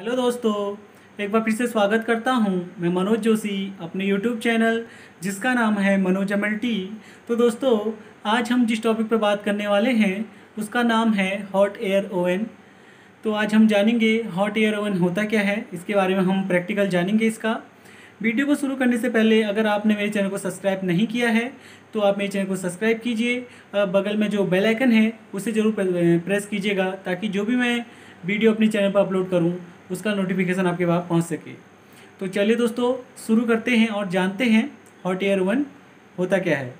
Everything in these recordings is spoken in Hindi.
हेलो दोस्तों एक बार फिर से स्वागत करता हूं मैं मनोज जोशी अपने यूट्यूब चैनल जिसका नाम है मनोज एमएलटी तो दोस्तों आज हम जिस टॉपिक पर बात करने वाले हैं उसका नाम है हॉट एयर ओवन तो आज हम जानेंगे हॉट एयर ओवन होता क्या है इसके बारे में हम प्रैक्टिकल जानेंगे इसका वीडियो को शुरू करने से पहले अगर आपने मेरे चैनल को सब्सक्राइब नहीं किया है तो आप मेरे चैनल को सब्सक्राइब कीजिए बगल में जो बेल आइकन है उसे ज़रूर प्रेस कीजिएगा ताकि जो भी मैं वीडियो अपने चैनल पर अपलोड करूं उसका नोटिफिकेशन आपके पास पहुँच सके तो चलिए दोस्तों शुरू करते हैं और जानते हैं हॉट एयर ओवन होता क्या है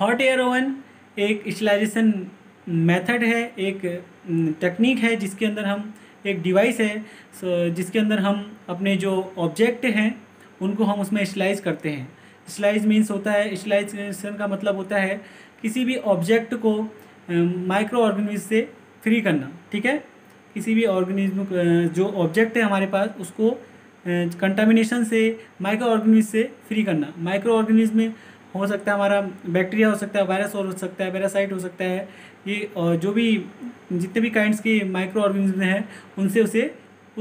हॉट एयर ओवन एक स्टिलाइजेशन मेथड है एक टेक्निक है जिसके अंदर हम एक डिवाइस है जिसके अंदर हम अपने जो ऑब्जेक्ट हैं उनको हम उसमें स्लाइज करते हैं स्टलाइज मीन्स होता है स्लाइजेशन का मतलब होता है किसी भी ऑब्जेक्ट को माइक्रो ऑर्गेनिज से फ्री करना ठीक है किसी भी ऑर्गेनिज्म जो ऑब्जेक्ट है हमारे पास उसको कंटामिनेशन से माइक्रो ऑर्गेनिज्म से फ्री करना माइक्रो ऑर्गेनिज्म हो सकता है हमारा बैक्टीरिया हो सकता है वायरस हो सकता है पैरासाइट हो सकता है ये जो भी जितने भी काइंड्स के माइक्रो ऑर्गेनिज्म हैं उनसे उसे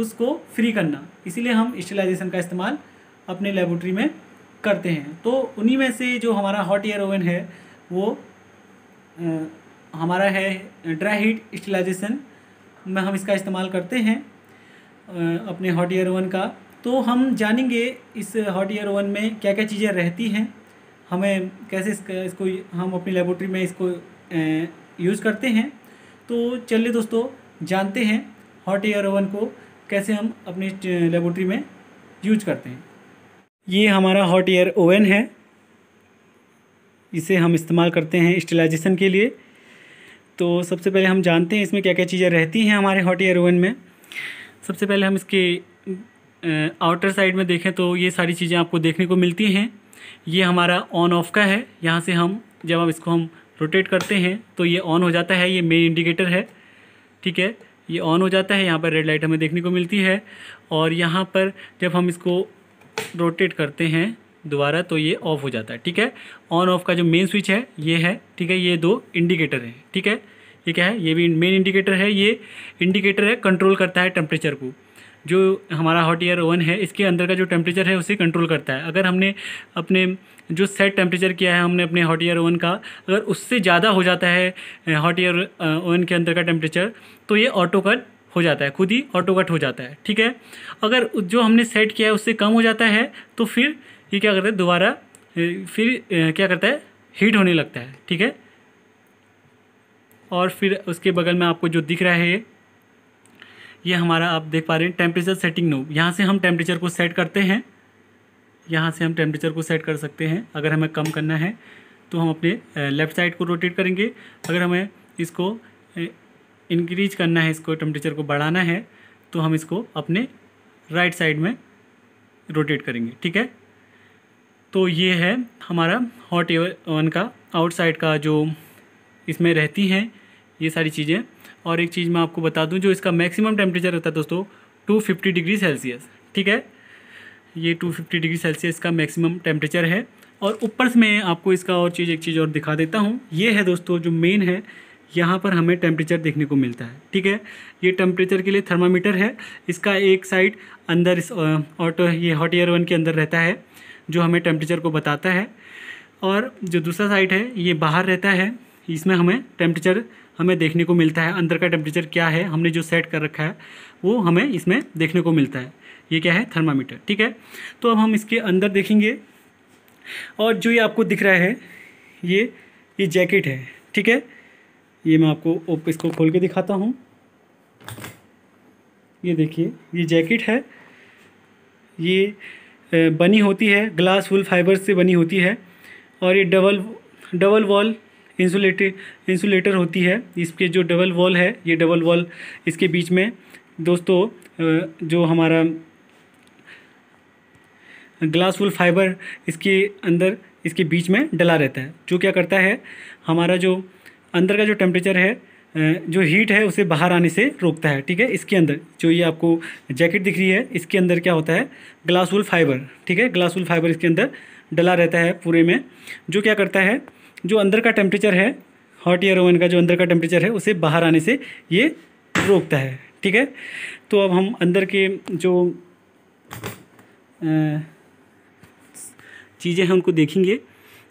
उसको फ्री करना इसीलिए हम स्टेलाइजेशन का इस्तेमाल अपने लेबोरेटरी में करते हैं तो उन्हीं में से जो हमारा हॉट एयर ओवन है वो आ, हमारा है ड्राई हीट स्टेलाइजेशन में हम इसका इस्तेमाल करते हैं अपने हॉट एयर ओवन का तो हम जानेंगे इस हॉट एयर ओवन में क्या क्या चीज़ें रहती हैं हमें कैसे इसका इसको हम अपनी लेबोरेटरी में इसको यूज़ करते हैं तो चलिए दोस्तों जानते हैं हॉट एयर ओवन को कैसे हम अपनी लेबोरेटरी में यूज करते हैं ये हमारा हॉट एयर ओवन है इसे हम इस्तेमाल करते हैं स्टिलाइजेशन के लिए तो सबसे पहले हम जानते हैं इसमें क्या क्या चीज़ें रहती हैं हमारे हॉट एयर ओवन में सबसे पहले हम इसके आउटर साइड में देखें तो ये सारी चीज़ें आपको देखने को मिलती हैं ये हमारा ऑन ऑफ का है यहाँ से हम जब हम इसको हम रोटेट करते हैं तो ये ऑन हो जाता है ये मेन इंडिकेटर है ठीक है ये ऑन हो जाता है यहाँ पर रेड लाइट हमें देखने को मिलती है और यहाँ पर जब हम इसको रोटेट करते हैं दोबारा तो ये ऑफ हो जाता है ठीक है ऑन ऑफ का जो मेन स्विच है ये है ठीक है ये दो इंडिकेटर हैं ठीक है ये क्या है ये भी मेन इंडिकेटर है ये इंडिकेटर है कंट्रोल करता है टेम्परेचर को जो हमारा हॉट एयर ओवन है इसके अंदर का जो टेम्परेचर है उसे कंट्रोल करता है अगर हमने अपने जो सेट टेम्परेचर किया है हमने अपने हॉट एयर ओवन का अगर उससे ज़्यादा हो जाता है हॉट एयर ओवन के अंदर का टेम्परेचर तो ये ऑटो कट हो जाता है खुद ही ऑटो कट हो जाता है ठीक है अगर जो हमने सेट किया है उससे कम हो जाता है तो फिर ये क्या करता है दोबारा फिर क्या करता है हीट होने लगता है ठीक है और फिर उसके बगल में आपको जो दिख रहा है ये हमारा आप देख पा रहे हैं टेम्परेचर सेटिंग नोब यहाँ से हम टेम्परेचर को सेट करते हैं यहाँ से हम टेम्परेचर को सेट कर सकते हैं अगर हमें कम करना है तो हम अपने लेफ़्ट साइड को रोटेट करेंगे अगर हमें इसको इंक्रीज करना है इसको टेम्परेचर को बढ़ाना है तो हम इसको अपने राइट साइड में रोटेट करेंगे ठीक है तो ये है हमारा हॉट एवन का आउटसाइड का जो इसमें रहती हैं ये सारी चीज़ें और एक चीज़ मैं आपको बता दूं जो इसका मैक्सिमम टेम्परेचर रहता है दोस्तों टू फिफ्टी डिग्री सेल्सियस ठीक है ये टू फिफ्टी डिग्री सेल्सियस का मैक्सिमम टेम्परेचर है और ऊपर से मैं आपको इसका और चीज़ एक चीज़ और दिखा देता हूँ ये है दोस्तों जो मेन है यहाँ पर हमें टेम्परेचर देखने को मिलता है ठीक है ये टेम्परेचर के लिए थर्मामीटर है इसका एक साइड अंदर इस ऑटो ये हॉट एयर वन के अंदर रहता है जो हमें टेम्परेचर को बताता है और जो दूसरा साइट है ये बाहर रहता है इसमें हमें टेम्परेचर हमें देखने को मिलता है अंदर का टेम्परेचर क्या है हमने जो सेट कर रखा है वो हमें इसमें देखने को मिलता है ये क्या है थर्मामीटर ठीक है तो अब हम इसके अंदर देखेंगे और जो ये आपको दिख रहा है ये ये जैकेट है ठीक है ये मैं आपको इसको खोल के दिखाता हूँ ये देखिए ये जैकेट है ये बनी होती है ग्लास वुल फाइबर से बनी होती है और ये double double wall insulator insulator होती है इसके जो डबल वॉल है ये डबल वॉल इसके बीच में दोस्तों जो हमारा ग्लास वुल फाइबर इसके अंदर इसके बीच में डला रहता है जो क्या करता है हमारा जो अंदर का जो टेम्परेचर है जो हीट है उसे बाहर आने से रोकता है ठीक है इसके अंदर जो ये आपको जैकेट दिख रही है इसके अंदर क्या होता है ग्लास फाइबर ठीक है ग्लास फाइबर इसके अंदर डला रहता है पूरे में जो क्या करता है जो अंदर का टेम्परेचर है हॉट एयर ओवन का जो अंदर का टेम्परेचर है उसे बाहर आने से ये रोकता है ठीक है तो अब हम अंदर के जो चीज़ें हैं उनको देखेंगे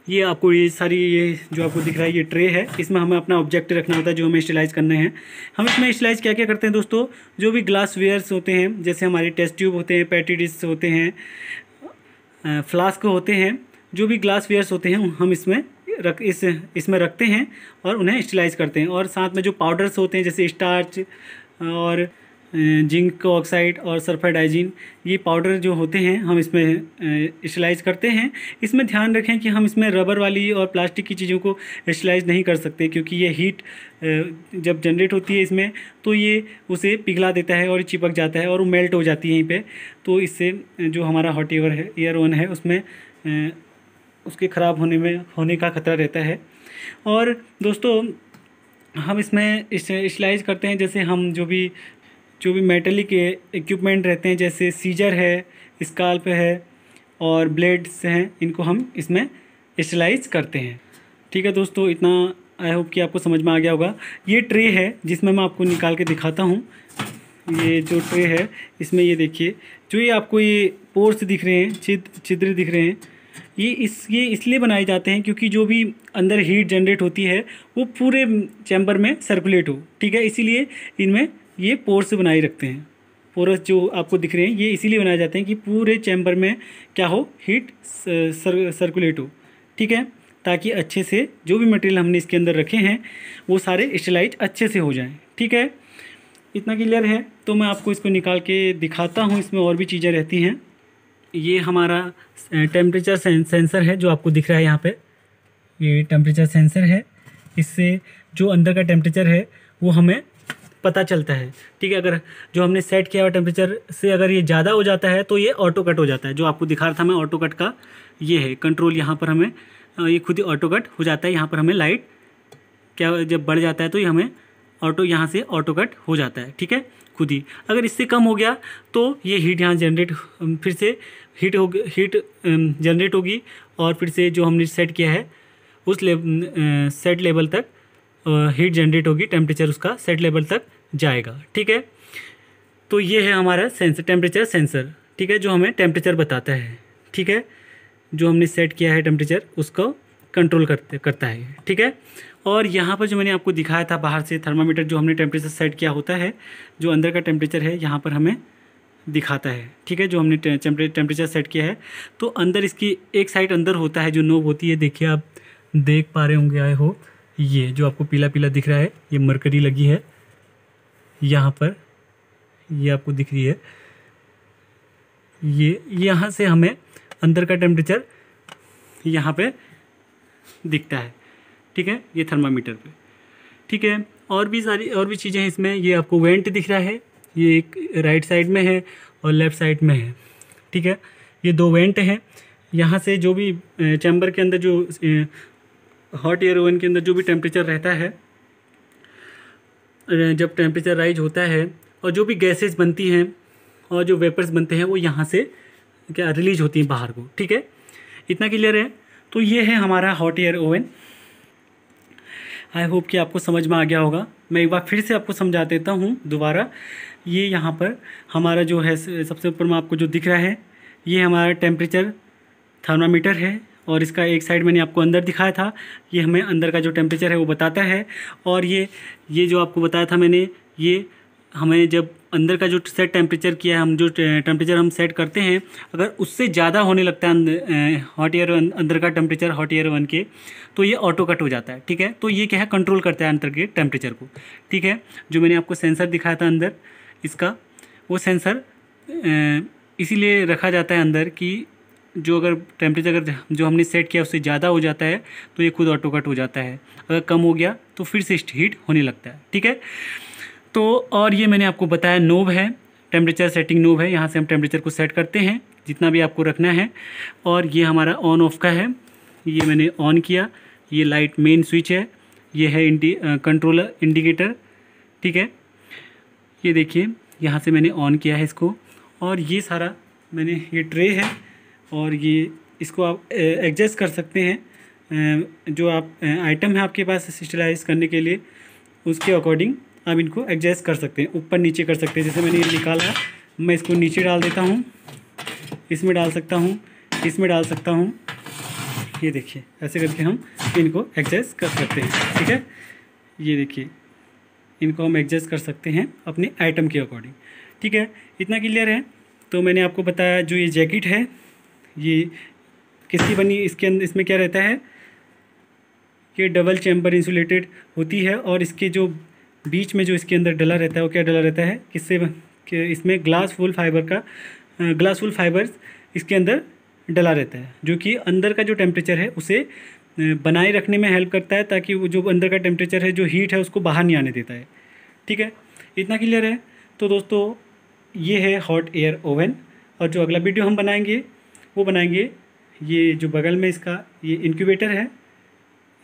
ये आपको ये सारी ये जो आपको दिख रहा है ये ट्रे है इसमें हमें अपना ऑब्जेक्ट रखना होता है जो हमें स्टिलाइज करने हैं हम इसमें स्टिलाइज क्या क्या करते हैं दोस्तों जो भी ग्लास वेयर्स होते हैं जैसे हमारे टेस्ट ट्यूब होते हैं पैटी डिश होते हैं फ्लास्क होते हैं जो भी ग्लास वेयर्स होते हैं हम इसमें रख इस इसमें रखते हैं और उन्हें स्टिलाइज करते हैं और साथ में जो पाउडर्स होते हैं जैसे स्टार्च और जिंक ऑक्साइड और सल्फाडाइजिन ये पाउडर जो होते हैं हम इसमें स्टलाइज करते हैं इसमें ध्यान रखें कि हम इसमें रबर वाली और प्लास्टिक की चीज़ों को स्टलाइज नहीं कर सकते क्योंकि ये हीट जब जनरेट होती है इसमें तो ये उसे पिघला देता है और चिपक जाता है और वो मेल्ट हो जाती है यहीं पर तो इससे जो हमारा हॉट एयर है एयर वन है उसमें उसके ख़राब होने में होने का खतरा रहता है और दोस्तों हम इसमें स्टलाइज करते हैं जैसे हम जो भी जो भी मेटलिक इक्विपमेंट रहते हैं जैसे सीजर है स्काल्प है और ब्लेड्स हैं इनको हम इसमें स्टलाइज करते हैं ठीक है दोस्तों इतना आई होप कि आपको समझ में आ गया होगा ये ट्रे है जिसमें मैं आपको निकाल के दिखाता हूँ ये जो ट्रे है इसमें ये देखिए जो ये आपको ये पोर्स दिख रहे हैं छिद छिद्र दिख रहे हैं ये इस ये इसलिए बनाए जाते हैं क्योंकि जो भी अंदर हीट जनरेट होती है वो पूरे चैम्बर में सर्कुलेट हो ठीक है इसीलिए इनमें ये पोर्स बनाए रखते हैं पोरस जो आपको दिख रहे हैं ये इसीलिए बनाए जाते हैं कि पूरे चैम्बर में क्या हो हीट सर, सर्कुलेट हो ठीक है ताकि अच्छे से जो भी मटेरियल हमने इसके अंदर रखे हैं वो सारे स्टेलाइज अच्छे से हो जाएं ठीक है इतना क्लियर है तो मैं आपको इसको निकाल के दिखाता हूँ इसमें और भी चीज़ें रहती हैं ये हमारा टेम्परेचर सेंसर है जो आपको दिख रहा है यहाँ पे ये टेम्परेचर सेंसर है इससे जो अंदर का टेम्परेचर है वो हमें पता चलता है ठीक है अगर जो हमने सेट किया हुआ टेम्परेचर से अगर ये ज़्यादा हो जाता है तो ये ऑटो कट हो जाता है जो आपको दिखा रहा था मैं ऑटो कट का ये है कंट्रोल यहाँ पर हमें ये खुद ही ऑटो कट हो जाता है यहाँ पर हमें लाइट क्या जब बढ़ जाता है तो ये हमें ऑटो यहाँ से ऑटो कट हो जाता है ठीक है खुद ही अगर इससे कम हो गया तो ये हीट यहाँ जनरेट फिर से हीट हो हीट जनरेट होगी और फिर से जो हमने सेट किया है उस ले, सेट लेवल तक हीट जनरेट होगी टेम्परेचर उसका सेट लेवल तक जाएगा ठीक है तो ये है हमारा सेंसर टेम्परेचर सेंसर ठीक है जो हमें टेम्परेचर बताता है ठीक है जो हमने सेट किया है टेम्परेचर उसको कंट्रोल करते करता है ठीक है और यहाँ पर जो मैंने आपको दिखाया था बाहर से थर्मामीटर जो हमने टेम्परेचर सेट किया होता है जो अंदर का टेम्परेचर है यहाँ पर हमें दिखाता है ठीक है जो हमने टेम्परेचर सेट किया है तो अंदर इसकी एक साइड अंदर होता है जो नोब होती है देखिए आप देख पा रहे होंगे आई होप ये जो आपको पीला पीला दिख रहा है ये मरकरी लगी है यहाँ पर ये आपको दिख रही है ये यहाँ से हमें अंदर का टेम्परेचर यहाँ पे दिखता है ठीक है ये थर्मामीटर पे ठीक है और भी सारी और भी चीज़ें हैं इसमें ये आपको वेंट दिख रहा है ये एक राइट साइड में है और लेफ़्ट साइड में है ठीक है ये दो वेंट हैं यहाँ से जो भी चैम्बर के अंदर जो हॉट एयर ओवन के अंदर जो भी टेम्परेचर रहता है जब टेम्परेचर राइज होता है और जो भी गैसेज बनती हैं और जो वेपर्स बनते हैं वो यहाँ से क्या रिलीज होती हैं बाहर को ठीक है इतना क्लियर है तो ये है हमारा hot air oven I hope कि आपको समझ में आ गया होगा मैं एक बार फिर से आपको समझा देता हूँ दोबारा ये यहाँ पर हमारा जो है सबसे ऊपर में आपको जो दिख रहा है ये हमारा टेम्परेचर थर्मामीटर है और इसका एक साइड मैंने आपको अंदर दिखाया था ये हमें अंदर का जो टेम्परेचर है वो बताता है और ये ये जो आपको बताया था मैंने ये हमें जब अंदर का जो सेट टेम्परेचर किया है हम जो टेम्परेचर हम सेट करते हैं अगर उससे ज़्यादा होने लगता है हॉट एयर अं, अंदर का टेम्परेचर हॉट एयर वन के तो ये ऑटो कट हो जाता है ठीक है तो ये क्या है कंट्रोल करता है अंदर के टेम्परेचर को ठीक है जो मैंने आपको सेंसर दिखाया था अंदर इसका वो सेंसर इसीलिए रखा जाता है अंदर कि जो अगर टेम्परेचर अगर जो हमने सेट किया उससे ज़्यादा हो जाता है तो ये खुद ऑटो कट हो जाता है अगर कम हो गया तो फिर से हीट होने लगता है ठीक है तो और ये मैंने आपको बताया नोब है टेम्परेचर सेटिंग नोब है यहाँ से हम टेम्परेचर को सेट करते हैं जितना भी आपको रखना है और ये हमारा ऑन ऑफ का है ये मैंने ऑन किया ये लाइट मेन स्विच है ये है इंडी कंट्रोलर इंडिकेटर ठीक है ये देखिए यहाँ से मैंने ऑन किया है इसको और ये सारा मैंने ये ट्रे है और ये इसको आप एडजस्ट कर सकते हैं जो आप आइटम है आपके पास स्टेलाइज करने के लिए उसके अकॉर्डिंग आप इनको एडजस्ट कर सकते हैं ऊपर नीचे कर सकते हैं जैसे मैंने ये निकाला मैं इसको नीचे डाल देता हूँ इसमें डाल सकता हूँ इसमें डाल सकता हूँ ये देखिए ऐसे करके हम इनको एडजस्ट कर सकते हैं ठीक है ये देखिए इनको हम एडजस्ट कर सकते हैं अपने आइटम के अकॉर्डिंग ठीक है इतना क्लियर है तो मैंने आपको बताया जो ये जैकेट है ये किसकी बनी इसके अंदर इसमें क्या रहता है ये डबल चैम्बर इंसुलेटेड होती है और इसके जो बीच में जो इसके अंदर डला रहता है वो क्या डला रहता है किससे इसमें ग्लास वुल फाइबर का ग्लास वुल फाइबर इसके अंदर डला रहता है जो कि अंदर का जो टेम्परेचर है उसे बनाए रखने में हेल्प करता है ताकि वो जो अंदर का टेम्परेचर है जो हीट है उसको बाहर नहीं आने देता है ठीक है इतना क्लियर है तो दोस्तों ये है हॉट एयर ओवन और जो अगला वीडियो हम बनाएंगे वो बनाएंगे ये जो बगल में इसका ये इनक्यूबेटर है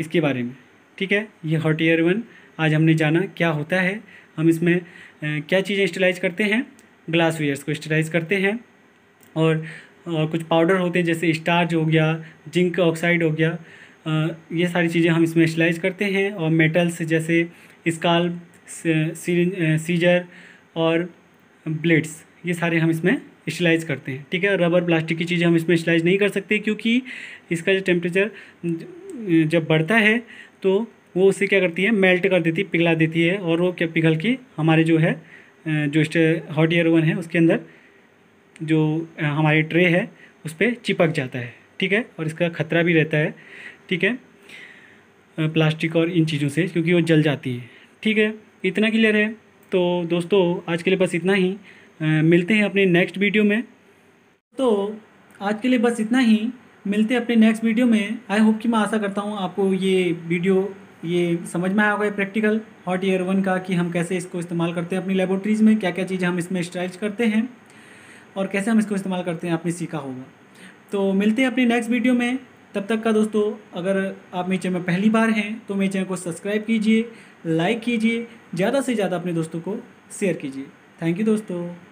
इसके बारे में ठीक है ये हॉट एयर वन आज हमने जाना क्या होता है हम इसमें क्या चीज़ें स्टेलाइज करते हैं ग्लास वेयर्स को स्टेलाइज करते हैं और और कुछ पाउडर होते हैं जैसे स्टार्च हो गया जिंक ऑक्साइड हो गया आ, ये सारी चीज़ें हम इसमें स्टेलाइज करते हैं और मेटल्स जैसे स्काल सीजर और ब्लेड्स ये सारे हम इसमें स्टिलाइज करते हैं ठीक है रबर प्लास्टिक की चीज़ें हम इसमें स्टिलाइज नहीं कर सकते क्योंकि इसका जो टेम्परेचर जब बढ़ता है तो वो उसे क्या करती है मेल्ट कर देती है पिघला देती है और वो क्या पिघल के हमारे जो है जो हॉट एयर ओवन है उसके अंदर जो हमारी ट्रे है उस पर चिपक जाता है ठीक है और इसका खतरा भी रहता है ठीक है प्लास्टिक और इन चीज़ों से क्योंकि वो जल जाती है ठीक है इतना क्लियर है तो दोस्तों आज के लिए बस इतना ही मिलते हैं अपने नेक्स्ट वीडियो में तो आज के लिए बस इतना ही मिलते हैं अपने नेक्स्ट वीडियो में आई होप कि मैं आशा करता हूँ आपको ये वीडियो ये समझ में आया होगा प्रैक्टिकल हॉट ईयर वन का कि हम कैसे इसको इस्तेमाल करते हैं अपनी लेबोरेटरीज़ में क्या क्या चीज़ें हम इसमें स्ट्राइच करते हैं और कैसे हम इसको इस्तेमाल करते हैं आपने सीखा होगा तो मिलते हैं अपने नेक्स्ट वीडियो में तब तक का दोस्तों अगर आप मेरे चैनल में पहली बार हैं तो मेरे चैनल को सब्सक्राइब कीजिए लाइक कीजिए ज़्यादा से ज़्यादा अपने दोस्तों को शेयर कीजिए थैंक यू दोस्तों